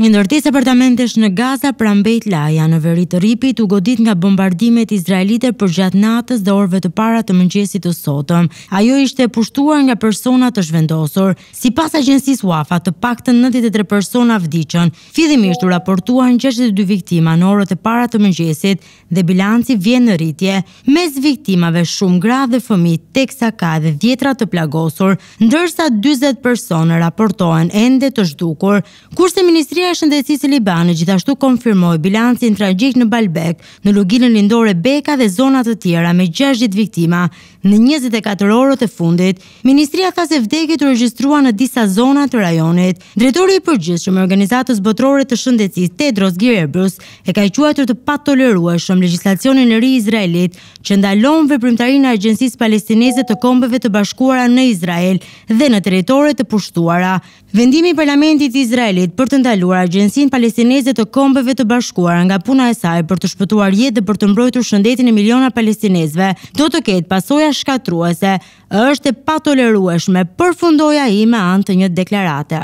Një ndërtesë apartamentesh në Gaza prambejt laja në veri të ripit u godit nga bombardimet izraelite për gjatë natës dhe orve të para të mëngjesit të sotëm. Ajo ishte pushtuar nga persona të shvendosur. Si pas agjensis UAFA të pak të 93 persona vdicën, fidhimisht u raportuar në 62 viktima në orët e para të mëngjesit dhe bilanci vjen në rritje. Mes viktimave shumë gra dhe fëmi, teksa ka dhe djetra të plagosur, ndërsa 20 persona raportohen ende të zhdukur, kurse Ministria Ministria e gjithashtu konfirmoi bilancin tragjik në Balbek, në luginën lindore Beka dhe zona të tjera me 60 viktima në 24 orët e fundit. Ministria ka se vdekjet u regjistruan në disa zona të rajonit. Drejtori i përgjithshëm i Organizatës Botërore të Shëndetësisë Tedros Ghebreyesus e ka quajtur të patolerueshëm legjislacionin e ri izraelit që ndalon veprimtarinë e agjencisë palestineze të kombeve të bashkuara në Izrael dhe në territoret e pushtuara. Vendimi i Parlamentit Izraelit për të ndaluar Agjencinë Palestineze të Kombeve të Bashkuara nga puna e saj për të shpëtuar jetë dhe për të mbrojtur shëndetin e miliona palestinezëve do të ketë pasoja shkatruese, është e patolerueshme, përfundoi ai me anë të një deklarate.